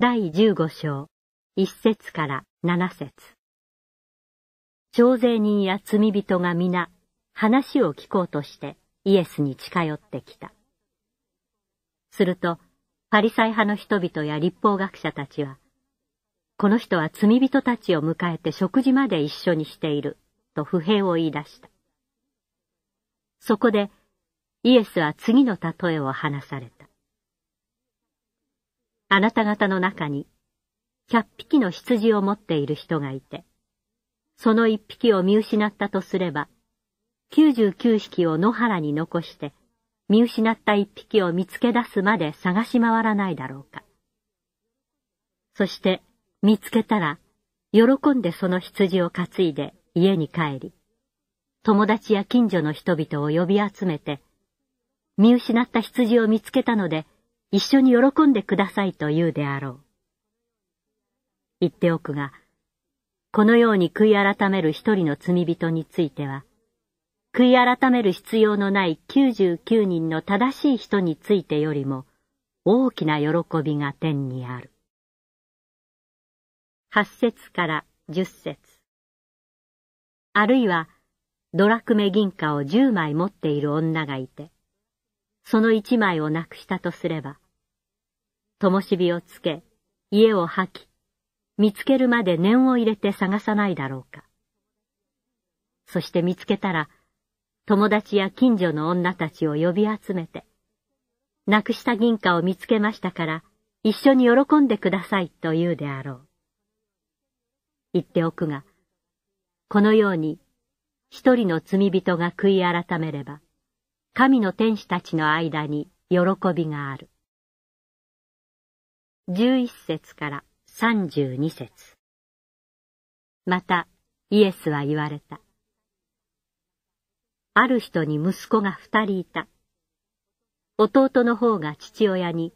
第15章、1節から7節徴税人や罪人が皆、話を聞こうとしてイエスに近寄ってきた。すると、パリサイ派の人々や立法学者たちは、この人は罪人たちを迎えて食事まで一緒にしている、と不平を言い出した。そこで、イエスは次の例えを話された。あなた方の中に、100匹の羊を持っている人がいて、その1匹を見失ったとすれば、99匹を野原に残して、見失った1匹を見つけ出すまで探し回らないだろうか。そして、見つけたら、喜んでその羊を担いで家に帰り、友達や近所の人々を呼び集めて、見失った羊を見つけたので、一緒に喜んでくださいと言うであろう。言っておくが、このように悔い改める一人の罪人については、悔い改める必要のない九十九人の正しい人についてよりも大きな喜びが天にある。八節から十節あるいは、ドラクメ銀貨を十枚持っている女がいて、その一枚をなくしたとすれば、灯火をつけ、家を吐き、見つけるまで念を入れて探さないだろうか。そして見つけたら、友達や近所の女たちを呼び集めて、なくした銀貨を見つけましたから、一緒に喜んでくださいと言うであろう。言っておくが、このように、一人の罪人が悔い改めれば、神の天使たちの間に喜びがある。11節から32節また、イエスは言われた。ある人に息子が二人いた。弟の方が父親に、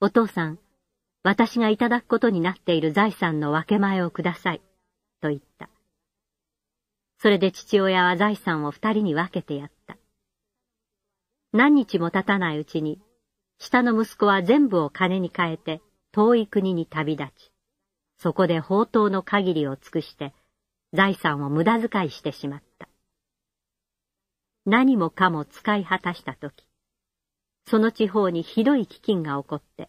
お父さん、私がいただくことになっている財産の分け前をください、と言った。それで父親は財産を二人に分けてやった。何日も経たないうちに、下の息子は全部を金に変えて、遠い国に旅立ち、そこで宝刀の限りを尽くして、財産を無駄遣いしてしまった。何もかも使い果たしたとき、その地方にひどい飢饉が起こって、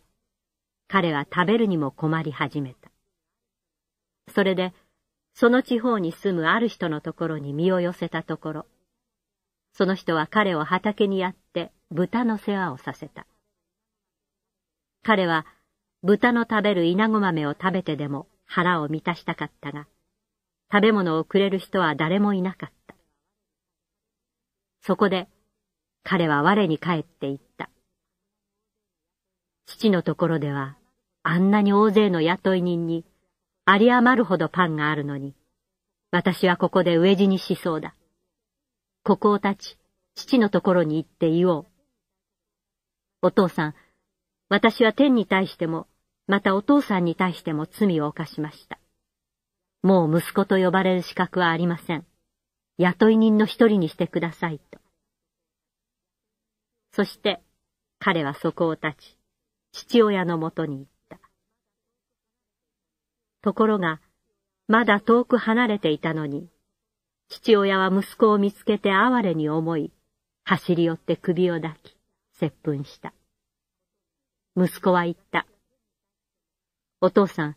彼は食べるにも困り始めた。それで、その地方に住むある人のところに身を寄せたところ、その人は彼を畑にやって豚の世話をさせた。彼は豚の食べる稲子豆を食べてでも腹を満たしたかったが、食べ物をくれる人は誰もいなかった。そこで彼は我に帰って行った。父のところではあんなに大勢の雇い人に有り余るほどパンがあるのに、私はここで飢え死にしそうだ。ここを立ち、父のところに行って言おう。お父さん、私は天に対しても、またお父さんに対しても罪を犯しました。もう息子と呼ばれる資格はありません。雇い人の一人にしてくださいと。そして、彼はそこを立ち、父親のもとに行った。ところが、まだ遠く離れていたのに、父親は息子を見つけて哀れに思い、走り寄って首を抱き、接吻した。息子は言った。お父さん、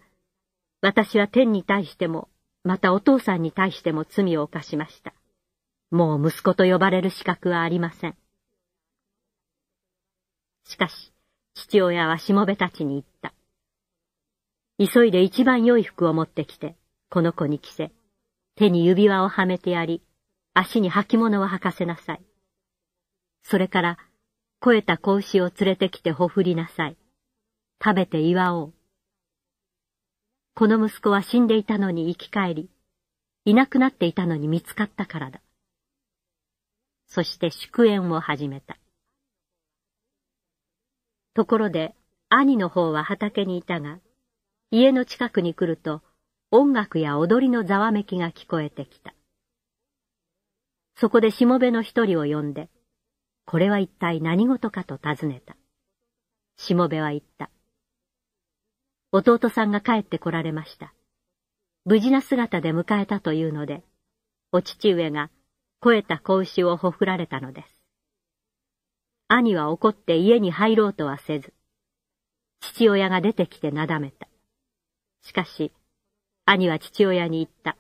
私は天に対しても、またお父さんに対しても罪を犯しました。もう息子と呼ばれる資格はありません。しかし、父親はしもべたちに言った。急いで一番良い服を持ってきて、この子に着せ、手に指輪をはめてやり、足に履物を履かせなさい。それから、肥えた子牛を連れてきてほふりなさい。食べて祝おう。この息子は死んでいたのに生き返り、いなくなっていたのに見つかったからだ。そして祝宴を始めた。ところで、兄の方は畑にいたが、家の近くに来ると、音楽や踊りのざわめきが聞こえてきた。そこでしもべの一人を呼んで、これは一体何事かと尋ねた。しもべは言った。弟さんが帰って来られました。無事な姿で迎えたというので、お父上が肥えた子牛をほふられたのです。兄は怒って家に入ろうとはせず、父親が出てきてなだめた。しかし、兄は父親に言った。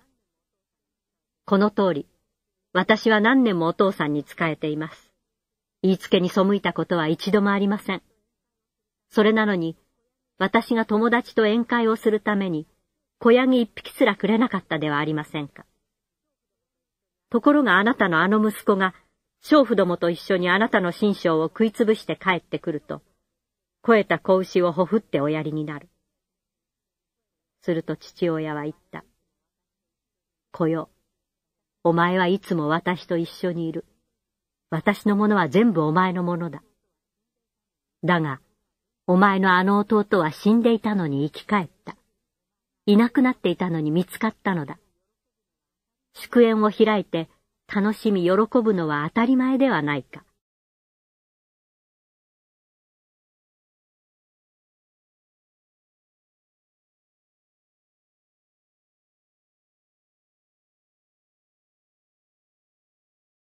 この通り、私は何年もお父さんに仕えています。言いつけに背いたことは一度もありません。それなのに、私が友達と宴会をするために、小屋に一匹すらくれなかったではありませんか。ところがあなたのあの息子が、娼婦どもと一緒にあなたの心象を食いつぶして帰ってくると、肥えた子牛をほふっておやりになる。すると父親は言った。こよ、お前はいつも私と一緒にいる。私のものは全部お前のものだ。だが、お前のあの弟は死んでいたのに生き返った。いなくなっていたのに見つかったのだ。祝宴を開いて楽しみ喜ぶのは当たり前ではないか。